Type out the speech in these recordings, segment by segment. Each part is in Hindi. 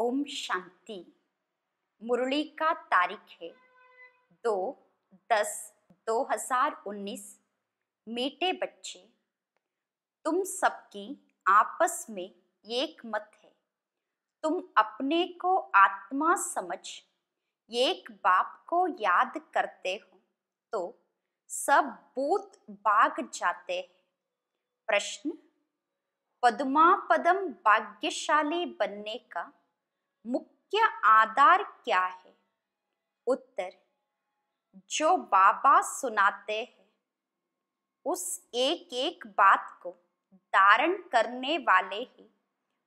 ओम शांति मुरली का तारीख है दो दस दो हजार उन्नीस मीठे बच्चे तुम सबकी आपस में एक मत है तुम अपने को आत्मा समझ एक बाप को याद करते हो तो सब भूत भाग जाते हैं प्रश्न पदमा पदम भाग्यशाली बनने का मुख्य आधार क्या है उत्तर जो बाबा सुनाते हैं उस एक एक बात को धारण करने वाले ही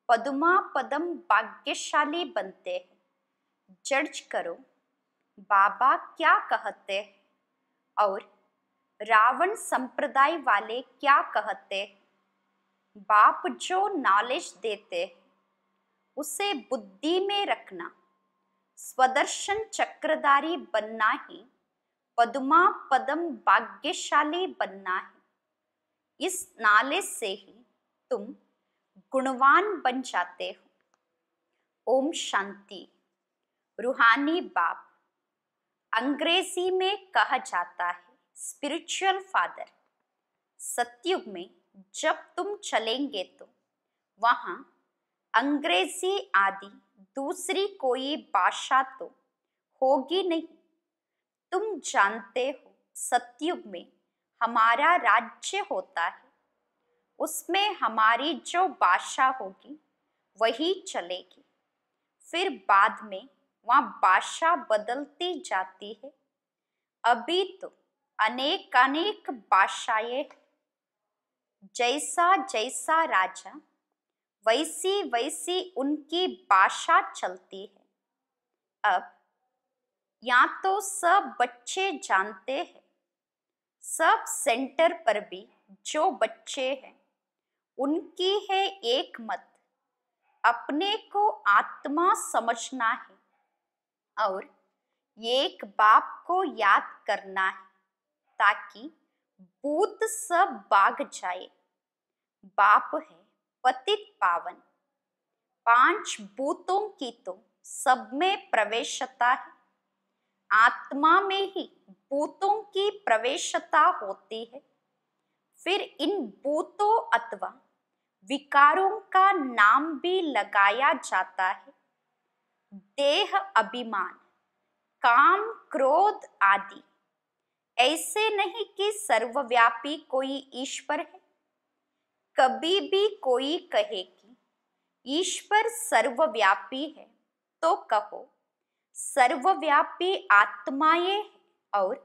पदमा पदम भाग्यशाली बनते हैं जज करो बाबा क्या कहते हैं और रावण संप्रदाय वाले क्या कहते हैं बाप जो नॉलेज देते हैं उसे बुद्धि में रखना स्वदर्शन चक्रधारी बनना ही पदमा पदम भाग्यशाली बनना है इस नाले से ही तुम गुणवान बन जाते हो ओम शांति रूहानी बाप अंग्रेजी में कहा जाता है स्पिरिचुअल फादर सत्युग में जब तुम चलेंगे तो वहां अंग्रेजी आदि दूसरी कोई भाषा तो होगी नहीं तुम जानते हो सत्युग में हमारा राज्य होता है उसमें हमारी जो भाषा होगी वही चलेगी फिर बाद में वह भाषा बदलती जाती है अभी तो अनेक अनेक भाषाएं जैसा जैसा राजा वैसी वैसी उनकी भाषा चलती है अब या तो सब बच्चे जानते हैं सब सेंटर पर भी जो बच्चे हैं उनकी है एक मत अपने को आत्मा समझना है और एक बाप को याद करना है ताकि भूत सब भाग जाए बाप है पतित पावन पांच भूतों की तो सब में प्रवेशता है आत्मा में ही भूतों की प्रवेशता होती है फिर इन भूतों अथवा विकारों का नाम भी लगाया जाता है देह अभिमान काम क्रोध आदि ऐसे नहीं कि सर्वव्यापी कोई ईश्वर है कभी भी कोई कहे कि ईश्वर सर्वव्यापी है तो कहो सर्वव्यापी आत्माएं और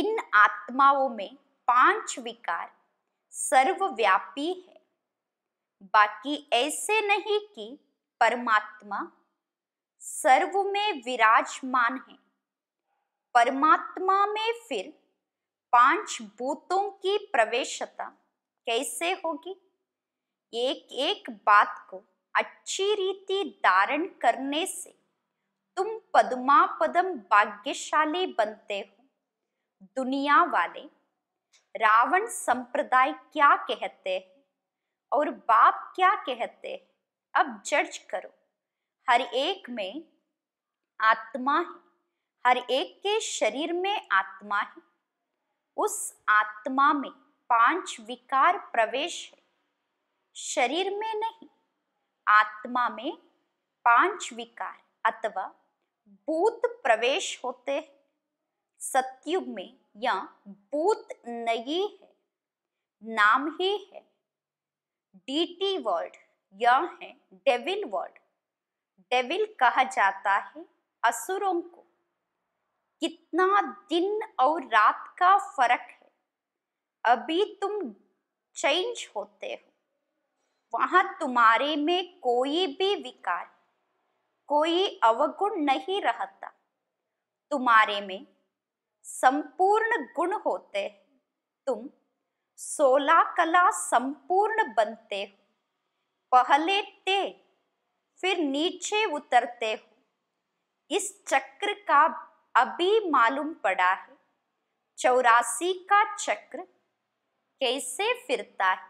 इन आत्माओं में पांच विकार सर्वव्यापी है बाकी ऐसे नहीं कि परमात्मा सर्व में विराजमान है परमात्मा में फिर पांच भूतों की प्रवेशता कैसे होगी एक एक बात को अच्छी रीति धारण करने से तुम पदमा पदम भाग्यशाली बनते हो दुनिया वाले रावण संप्रदाय क्या कहते हैं और बाप क्या कहते हैं अब जज करो हर एक में आत्मा है हर एक के शरीर में आत्मा है उस आत्मा में पांच विकार प्रवेश है शरीर में नहीं आत्मा में पांच विकार अथवा भूत प्रवेश होते हैं सत्युग में या भूत नहीं है नाम ही है डीटी वर्ड या है डेविल वर्ड डेविल कहा जाता है असुरों को कितना दिन और रात का फर्क है अभी तुम चेंज होते हो वहां तुम्हारे में कोई भी विकार कोई अवगुण नहीं रहता तुम्हारे में संपूर्ण गुण होते हैं तुम सोला कला संपूर्ण बनते हो पहले ते फिर नीचे उतरते हो इस चक्र का अभी मालूम पड़ा है चौरासी का चक्र कैसे फिरता है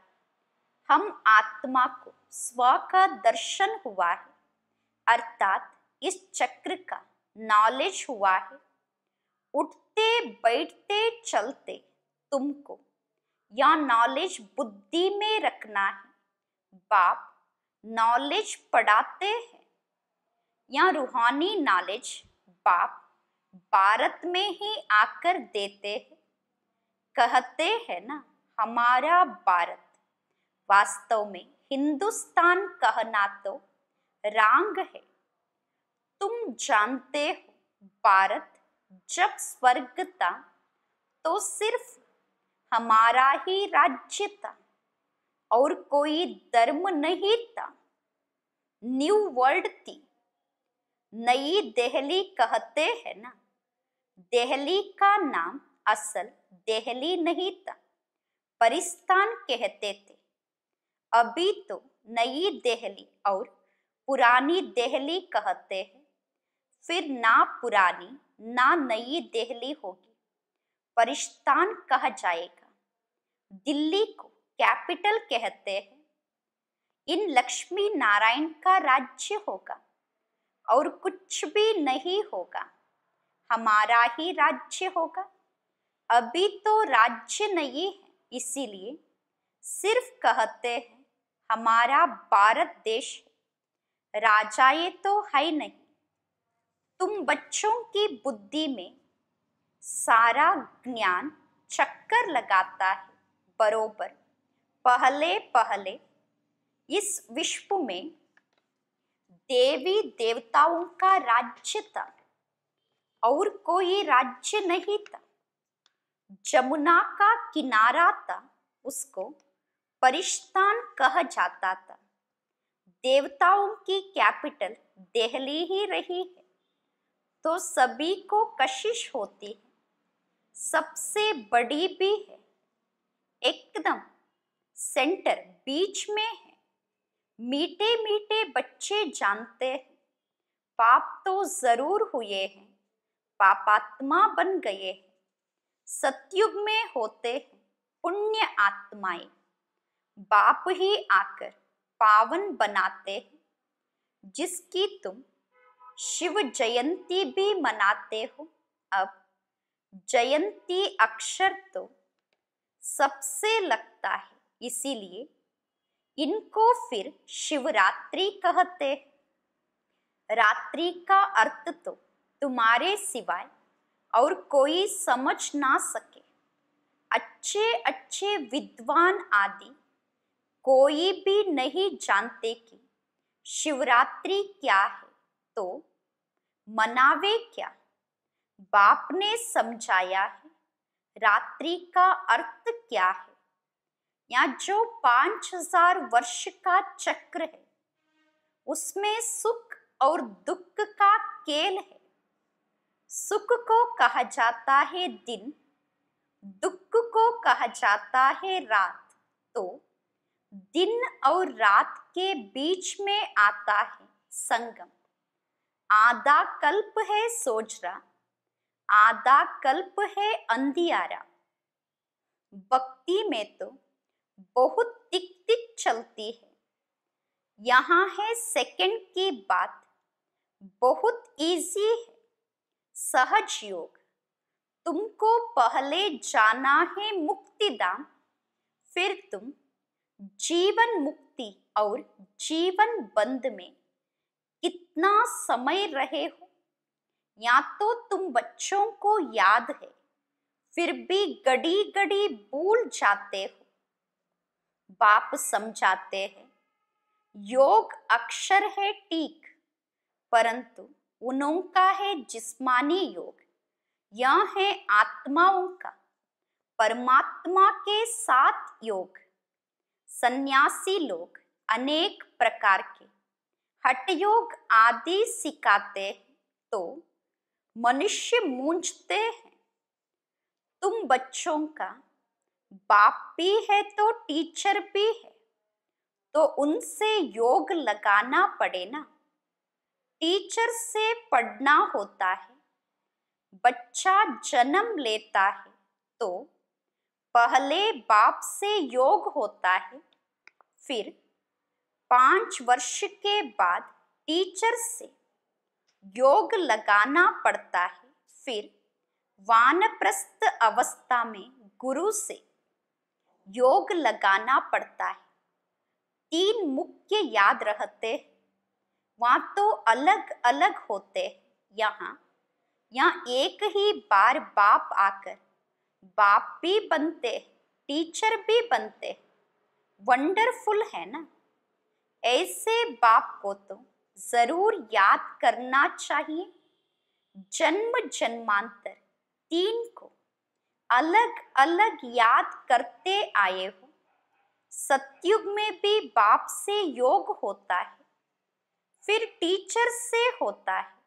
हम आत्मा को स्व का दर्शन हुआ है अर्थात इस चक्र का नॉलेज हुआ है उठते बैठते चलते तुमको या नॉलेज बुद्धि में रखना है बाप नॉलेज पढ़ाते हैं या रूहानी नॉलेज बाप भारत में ही आकर देते हैं कहते हैं ना हमारा भारत वास्तव में हिंदुस्तान कहना तो रांग है तुम जानते हो भारत जब स्वर्ग था तो सिर्फ हमारा ही राज्य था और कोई धर्म नहीं था न्यू वर्ल्ड थी नई दहली कहते हैं ना दहली का नाम असल दहली नहीं था परिस्तान कहते थे अभी तो नई देहली और पुरानी दहली कहते हैं फिर ना पुरानी ना नई दिल्ली होगी परिस्थान कहा जाएगा दिल्ली को कैपिटल कहते हैं इन लक्ष्मी नारायण का राज्य होगा और कुछ भी नहीं होगा हमारा ही राज्य होगा अभी तो राज्य नहीं है इसीलिए सिर्फ कहते हैं हमारा भारत देश है राजाए तो है नहीं तुम बच्चों की बुद्धि में सारा ज्ञान चक्कर लगाता है बरोबर पहले पहले इस विश्व में देवी देवताओं का राज्य था और कोई राज्य नहीं था जमुना का किनारा था उसको परिश्तान कहा जाता था देवताओं की कैपिटल देहली ही रही है तो सभी को कशिश होती है सबसे बड़ी भी है एकदम सेंटर बीच में है मीठे मीठे बच्चे जानते हैं पाप तो जरूर हुए हैं पापात्मा बन गए हैं सत्युग में होते हैं पुण्य आत्माएं बाप ही आकर पावन बनाते हैं जिसकी तुम शिव जयंती भी मनाते हो अब जयंती अक्षर तो सबसे लगता है इसीलिए इनको फिर शिवरात्रि कहते रात्रि का अर्थ तो तुम्हारे सिवाय और कोई समझ ना सके अच्छे अच्छे विद्वान आदि कोई भी नहीं जानते कि शिवरात्रि क्या है तो मनावे क्या बाप ने समझाया है रात्रि का अर्थ क्या है या जो पांच हजार वर्ष का चक्र है उसमें सुख और दुख का केल है सुख को कहा जाता है दिन दुख को कहा जाता है रात तो दिन और रात के बीच में आता है संगम आधा कल्प है सोजरा आधा कल्प है अंधियारा भक्ति में तो बहुत तिक तिक चलती है यहाँ है सेकंड की बात बहुत इजी है सहज योग तुमको पहले जाना है मुक्तिदाम फिर तुम जीवन मुक्ति और जीवन बंद में कितना समय रहे हो या तो तुम बच्चों को याद है फिर भी गड़ी गड़ी भूल जाते हो बाप समझाते हैं योग अक्षर है ठीक परंतु उनों का है जिस्मानी योग यह है आत्माओं का परमात्मा के साथ योग सन्यासी लोग अनेक प्रकार के हट योग आदि सिखाते तो मनुष्य मूंझते हैं तुम बच्चों का बाप भी है तो टीचर भी है तो उनसे योग लगाना पड़े ना टीचर से पढ़ना होता है बच्चा जन्म लेता है तो पहले बाप से योग होता है फिर पांच वर्ष के बाद टीचर से योग लगाना पड़ता है फिर वानप्रस्थ अवस्था में गुरु से योग लगाना पड़ता है तीन मुख्य याद रहते हैं वहां तो अलग अलग होते यहाँ यहाँ एक ही बार बाप आकर बाप भी बनते टीचर भी बनते वंडरफुल है ना ऐसे बाप को तो जरूर याद करना चाहिए जन्म जन्मांतर तीन को अलग अलग याद करते आए हो सत्युग में भी बाप से योग होता है फिर टीचर से होता है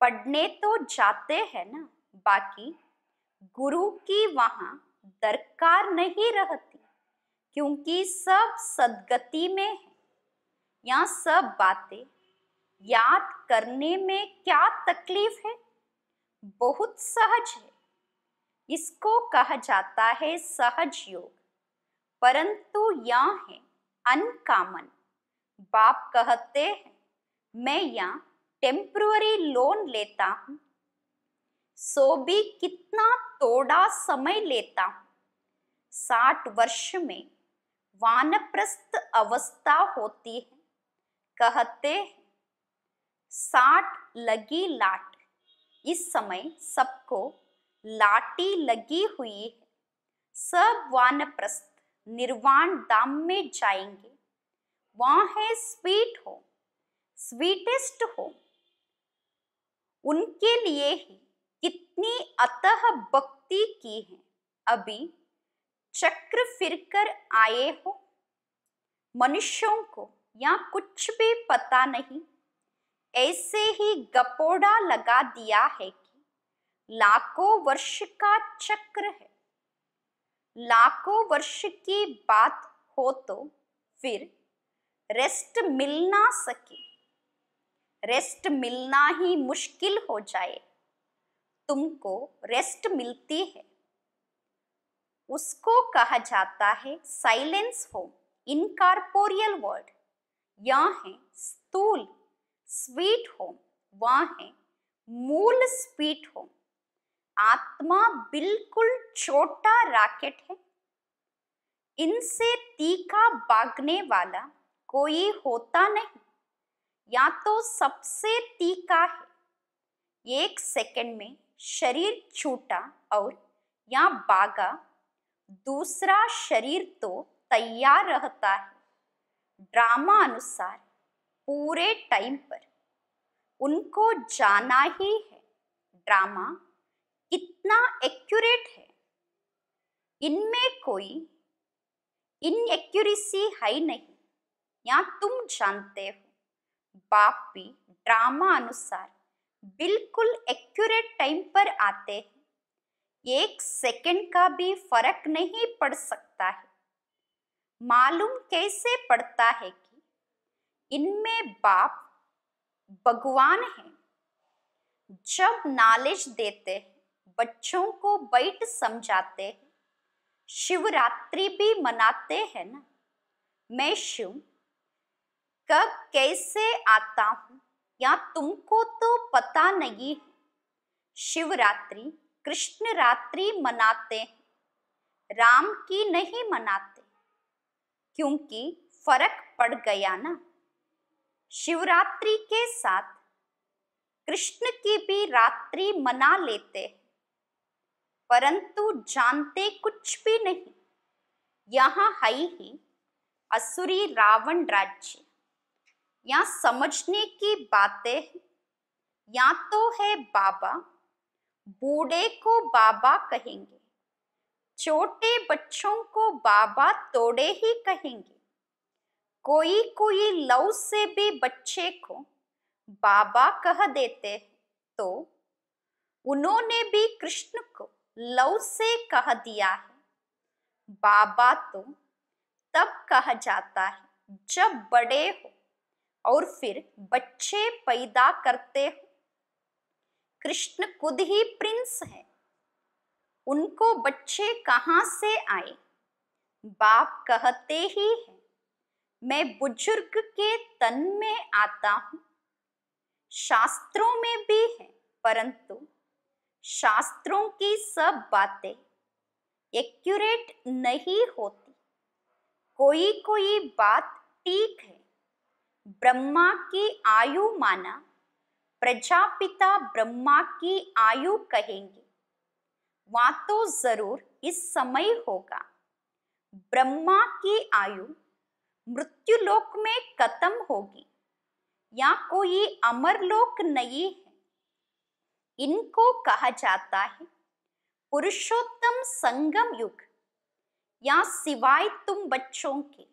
पढ़ने तो जाते हैं ना बाकी गुरु की वहां दरकार नहीं रहती क्योंकि सब सदगति में है यहाँ सब बातें याद करने में क्या तकलीफ है बहुत सहज है इसको कहा जाता है सहज योग परंतु यह है अनकामन बाप कहते हैं मैं यहाँ टेम्पररी लोन लेता हूँ सो भी कितना थोड़ा समय लेता हूँ साठ वर्ष में वानप्रस्थ अवस्था होती है कहते हैं साठ लगी लाट इस समय सबको लाठी लगी हुई है सब वानप्रस्थ निर्वाण दाम में जाएंगे वहां है स्वीट हो स्वीटेस्ट हो उनके लिए ही कितनी अतः भक्ति की है अभी चक्र फिरकर आए हो मनुष्यों को या कुछ भी पता नहीं ऐसे ही गपोड़ा लगा दिया है कि लाखों वर्ष का चक्र है लाखों वर्ष की बात हो तो फिर रेस्ट मिल ना सके रेस्ट मिलना ही मुश्किल हो जाए तुमको रेस्ट मिलती है उसको कहा जाता है साइलेंस होम इनकारपोरियल वर्ड यहाँ है स्थूल स्वीट होम वहाँ है मूल स्वीट होम आत्मा बिल्कुल छोटा रॉकेट है इनसे तीखा भागने वाला कोई होता नहीं या तो सबसे तीखा है एक सेकंड में शरीर छूटा और या बागा दूसरा शरीर तो तैयार रहता है ड्रामा अनुसार पूरे टाइम पर उनको जाना ही है ड्रामा कितना एक्यूरेट है इनमें कोई इनएक्यूरेसी है नहीं या तुम जानते हो बाप भी ड्रामा अनुसार बिल्कुल एक्यूरेट टाइम पर आते हैं एक सेकंड का भी फर्क नहीं पड़ सकता है मालूम कैसे पड़ता है कि इनमें बाप भगवान है जब नॉलेज देते हैं बच्चों को बैठ समझाते हैं शिवरात्रि भी मनाते हैं ना मैं शिव कब कैसे आता हूं या तुमको तो पता नहीं शिवरात्रि कृष्ण रात्रि मनाते हैं राम की नहीं मनाते क्योंकि फर्क पड़ गया ना शिवरात्रि के साथ कृष्ण की भी रात्रि मना लेते हैं परंतु जानते कुछ भी नहीं यहाँ है ही असुरी रावण राज्य या समझने की बातें या तो है बाबा बूढ़े को बाबा कहेंगे छोटे बच्चों को बाबा तोड़े ही कहेंगे कोई कोई लव से भी बच्चे को बाबा कह देते तो उन्होंने भी कृष्ण को लव से कह दिया है बाबा तो तब कहा जाता है जब बड़े हो और फिर बच्चे पैदा करते हो कृष्ण खुद ही प्रिंस है उनको बच्चे कहाँ से आए बाप कहते ही है मैं बुजुर्ग के तन में आता हूं शास्त्रों में भी है परंतु शास्त्रों की सब बातें एक्यूरेट नहीं होती कोई कोई बात ठीक है ब्रह्मा की आयु माना प्रजापिता ब्रह्मा की आयु कहेंगे वहां तो जरूर इस समय होगा ब्रह्मा की आयु मृत्युलोक में खत्म होगी या कोई अमरलोक नहीं है इनको कहा जाता है पुरुषोत्तम संगम युग या सिवाय तुम बच्चों के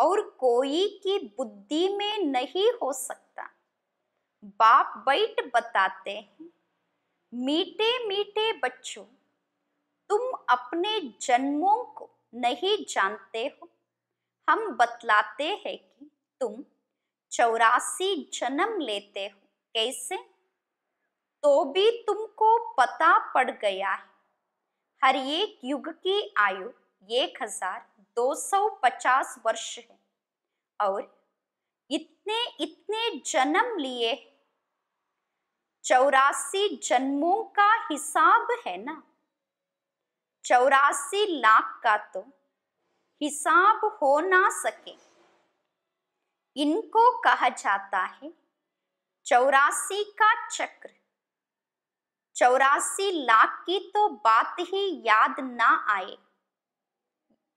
और कोई की बुद्धि में नहीं हो सकता बाप बैठ बताते हैं मीठे मीठे बच्चों तुम अपने जन्मों को नहीं जानते हो हम बतलाते हैं कि तुम चौरासी जन्म लेते हो कैसे तो भी तुमको पता पड़ गया है हर एक युग की आयु एक हजार 250 वर्ष है और इतने इतने जन्म लिए चौरासी जन्मों का हिसाब है ना चौरासी लाख का तो हिसाब हो ना सके इनको कहा जाता है चौरासी का चक्र चौरासी लाख की तो बात ही याद ना आए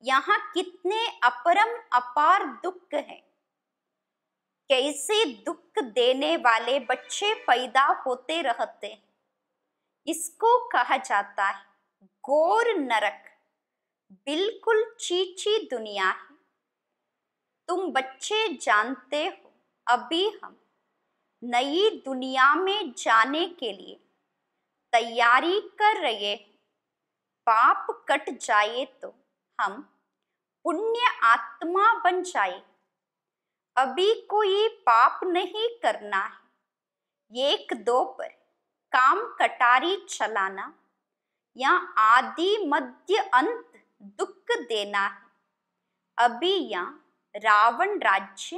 यहाँ कितने अपरम अपार दुख है कैसे दुख देने वाले बच्चे पैदा होते रहते हैं इसको कहा जाता है गोर नरक बिल्कुल चीची दुनिया है तुम बच्चे जानते हो अभी हम नई दुनिया में जाने के लिए तैयारी कर रहे हैं पाप कट जाए तो हम पुण्य आत्मा बन जाए अभी कोई पाप नहीं करना है एक दो पर काम कटारी चलाना या आदि मध्य अंत दुख देना है अभी या रावण राज्य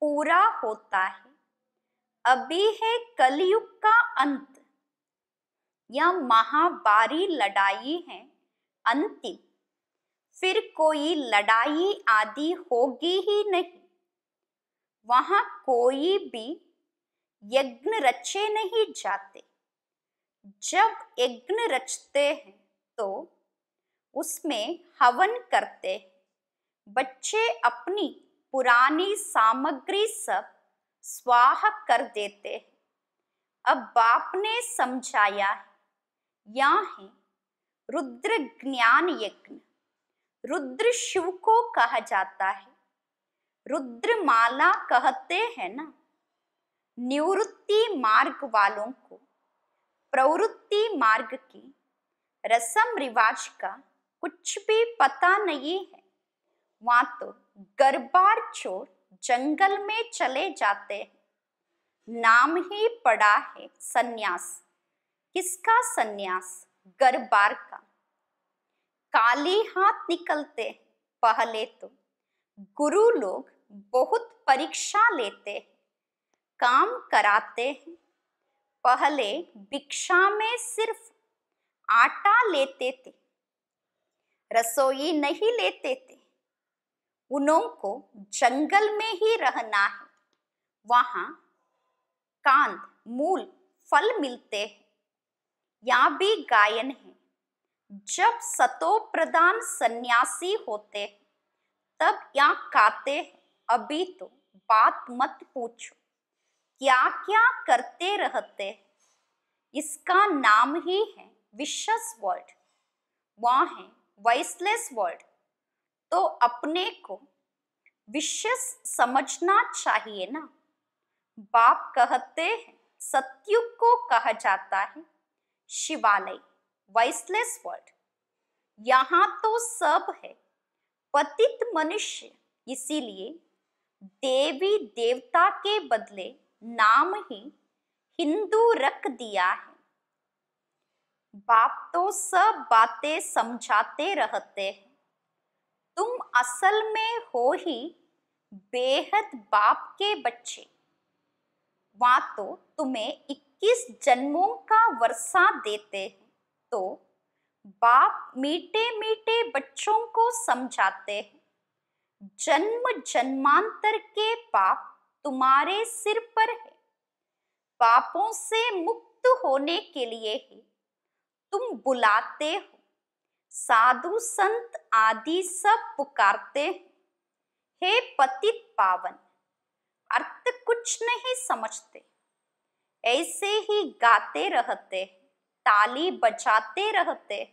पूरा होता है अभी है कलयुग का अंत या महाबारी लड़ाई है अंतिम फिर कोई लड़ाई आदि होगी ही नहीं वहां कोई भी यज्ञ रचे नहीं जाते जब यज्ञ रचते हैं तो उसमें हवन करते हैं बच्चे अपनी पुरानी सामग्री सब स्वाह कर देते हैं अब बाप ने समझाया है है रुद्र ज्ञान यज्ञ रुद्र शिव को कहा जाता है रुद्र माला कहते हैं ना निवृत्ति मार्ग वालों को प्रवृत्ति मार्ग की रसम रिवाज का कुछ भी पता नहीं है वहां तो गरबार चोर जंगल में चले जाते हैं नाम ही पड़ा है सन्यास किसका सन्यास गरबार का काली हाथ निकलते पहले तो गुरु लोग बहुत परीक्षा लेते काम कराते हैं पहले भिक्षा में सिर्फ आटा लेते थे रसोई नहीं लेते थे उनको जंगल में ही रहना है वहां कांद मूल फल मिलते हैं यहाँ भी गायन है जब सतो प्रधान सन्यासी होते तब या हैं अभी तो बात मत पूछो क्या क्या करते रहते इसका नाम ही है विशस वर्ल्ड वहां है वॉइसलेस वर्ल्ड तो अपने को विशस समझना चाहिए ना बाप कहते हैं सत्युग को कहा जाता है शिवालय वॉइसलेस वर्ड यहां तो सब है पतित मनुष्य इसीलिए देवी देवता के बदले नाम ही हिंदू रख दिया है बाप तो सब बातें समझाते रहते हैं तुम असल में हो ही बेहद बाप के बच्चे वहां तो तुम्हें 21 जन्मों का वर्षा देते हैं तो बाप मीठे मीठे बच्चों को समझाते हैं जन्म जन्मांतर के पाप तुम्हारे सिर पर है पापों से मुक्त होने के लिए ही तुम बुलाते हो साधु संत आदि सब पुकारते हैं हे पतित पावन अर्थ कुछ नहीं समझते ऐसे ही गाते रहते हैं ताली बजाते रहते हैं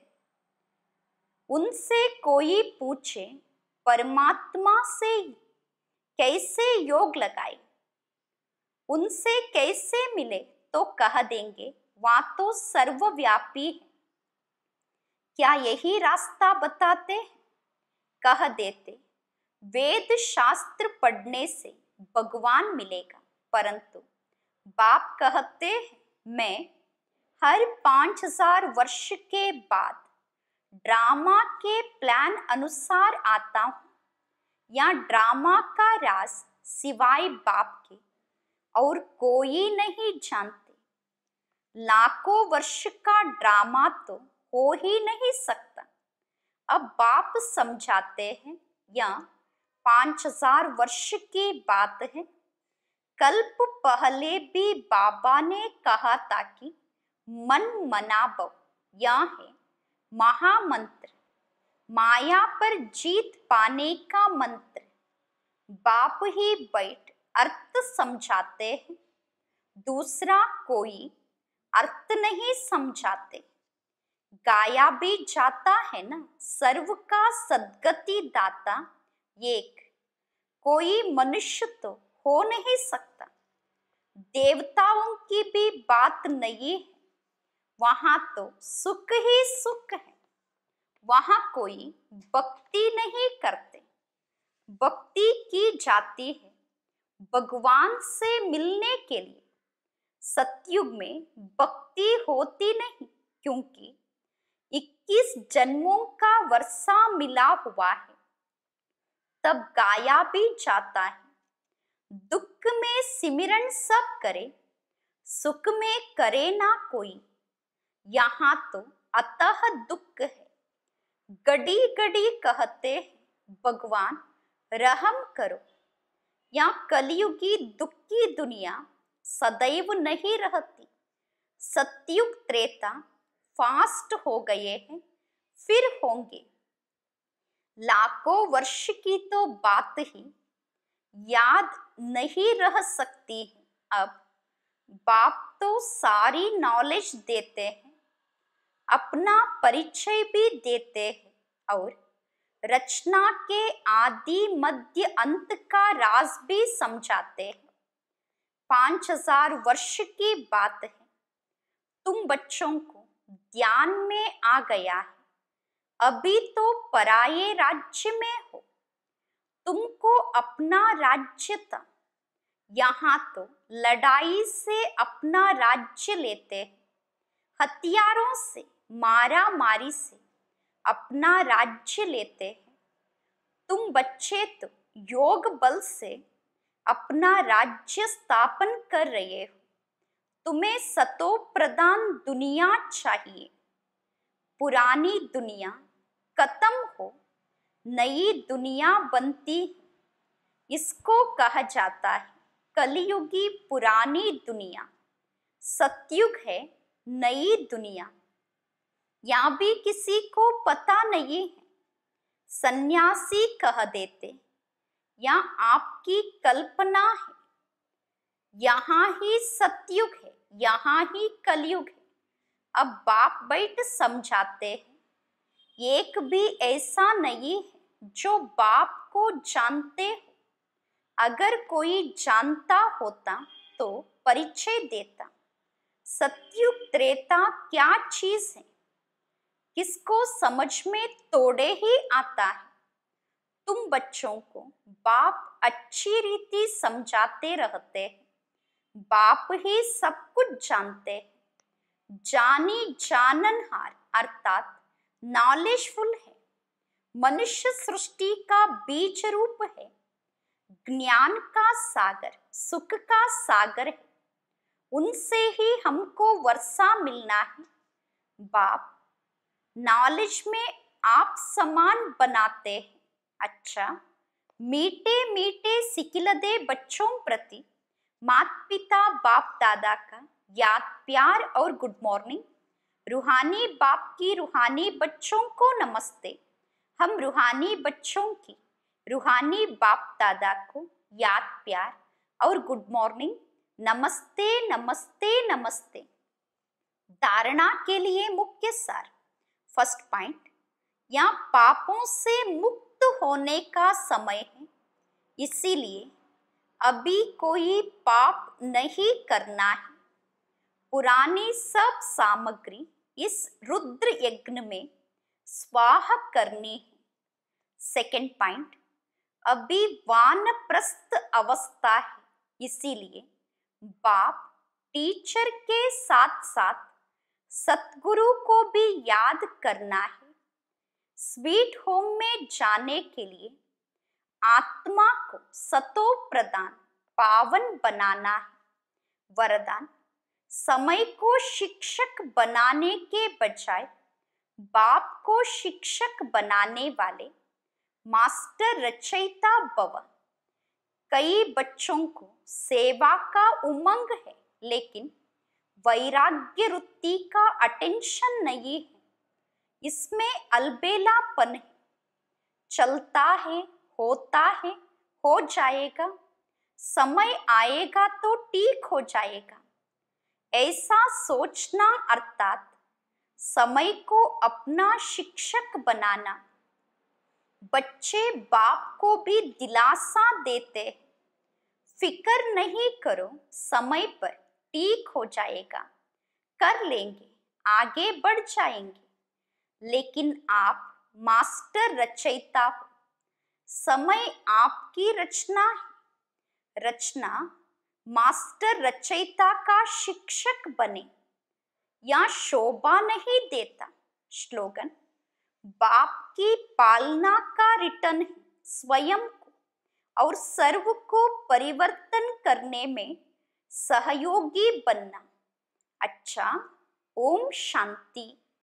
उनसे कोई पूछे परमात्मा से कैसे योग लगाए उनसे कैसे मिले तो कह देंगे वहां तो सर्वव्यापी है क्या यही रास्ता बताते कह देते वेद शास्त्र पढ़ने से भगवान मिलेगा परंतु बाप कहते मैं हर 5000 वर्ष के बाद ड्रामा के प्लान अनुसार आता हूं या ड्रामा का राज सिवाय बाप के और कोई नहीं जानते लाखों वर्ष का ड्रामा तो हो ही नहीं सकता अब बाप समझाते हैं या पाँच हजार वर्ष की बात है कल्प पहले भी बाबा ने कहा था कि मन मनाब यह है महामंत्र माया पर जीत पाने का मंत्र बाप ही बैठ अर्थ समझाते हैं दूसरा कोई अर्थ नहीं समझाते गाया भी जाता है ना सर्व का सदगति दाता एक कोई मनुष्य तो हो नहीं सकता देवताओं की भी बात नहीं है वहां तो सुख ही सुख है वहां कोई भक्ति नहीं करते भक्ति की जाती है भगवान से मिलने के लिए सत्युग में भक्ति होती नहीं क्योंकि 21 जन्मों का वर्षा मिला हुआ है तब गाया भी जाता है दुख में सिमरन सब करे सुख में करे ना कोई यहाँ तो अतः दुख है गड़ी गड़ी कहते भगवान रहम करो यहाँ कलयुगी दुख की दुनिया सदैव नहीं रहती सत्युग त्रेता फास्ट हो गए हैं फिर होंगे लाखों वर्ष की तो बात ही याद नहीं रह सकती है अब बाप तो सारी नॉलेज देते हैं अपना परिचय भी देते हैं और रचना के आदि मध्य अंत का राज भी समझाते हैं पांच हजार वर्ष की बात है तुम बच्चों को ध्यान में आ गया है अभी तो पराये राज्य में हो तुमको अपना राज्य था यहाँ तो लड़ाई से अपना राज्य लेते हैं हथियारों से मारा मारी से अपना राज्य लेते हैं तुम बच्चे तो योग बल से अपना राज्य स्थापन कर रहे हो तुम्हें सतो प्रदान दुनिया चाहिए पुरानी दुनिया खत्म हो नई दुनिया बनती है इसको कहा जाता है कलयुगी पुरानी दुनिया सतयुग है नई दुनिया या भी किसी को पता नहीं है सन्यासी कह देते या आपकी कल्पना है यहाँ ही सतयुग है यहाँ ही कलयुग है अब बाप बैठ समझाते हैं एक भी ऐसा नहीं है जो बाप को जानते हो अगर कोई जानता होता तो परिचय देता सत्युग त्रेता क्या चीज है किसको समझ में तोड़े ही आता है तुम बच्चों को बाप अच्छी रीति समझाते रहते हैं बाप ही सब कुछ जानते हैं जानी जाननहार अर्थात नॉलेजफुल है मनुष्य सृष्टि का बीज रूप है ज्ञान का सागर सुख का सागर है उनसे ही हमको वर्षा मिलना है बाप नॉलेज में आप समान बनाते हैं अच्छा मीठे मीठे सिकिलदे बच्चों प्रति मात पिता बाप दादा का याद प्यार और गुड मॉर्निंग रूहानी बाप की रूहानी बच्चों को नमस्ते हम रूहानी बच्चों की रूहानी बाप दादा को याद प्यार और गुड मॉर्निंग नमस्ते नमस्ते नमस्ते धारणा के लिए मुख्य सार फर्स्ट पॉइंट यहाँ पापों से मुक्त होने का समय है इसीलिए अभी कोई पाप नहीं करना है पुरानी सब सामग्री इस रुद्र यज्ञ में स्वाह करनी है सेकेंड पॉइंट अभी वानप्रस्थ अवस्था है इसीलिए बाप टीचर के साथ साथ सतगुरु को भी याद करना है स्वीट होम में जाने के लिए आत्मा को सतो प्रदान पावन बनाना है वरदान समय को शिक्षक बनाने के बजाय बाप को शिक्षक बनाने वाले मास्टर रचयिता बव कई बच्चों को सेवा का उमंग है लेकिन वैराग्य वृत्ति का अटेंशन नहीं है इसमें अलबेलापन है चलता है होता है हो जाएगा समय आएगा तो ठीक हो जाएगा ऐसा सोचना अर्थात समय को अपना शिक्षक बनाना बच्चे बाप को भी दिलासा देते फिकर नहीं करो समय पर ठीक हो जाएगा कर लेंगे आगे बढ़ जाएंगे लेकिन आप मास्टर रचयिता हो समय आपकी रचना है रचना मास्टर रचयिता का शिक्षक बने या शोभा नहीं देता स्लोगन बाप की पालना का रिटर्न है स्वयं को और सर्व को परिवर्तन करने में सहयोगी बनना अच्छा ओम शांति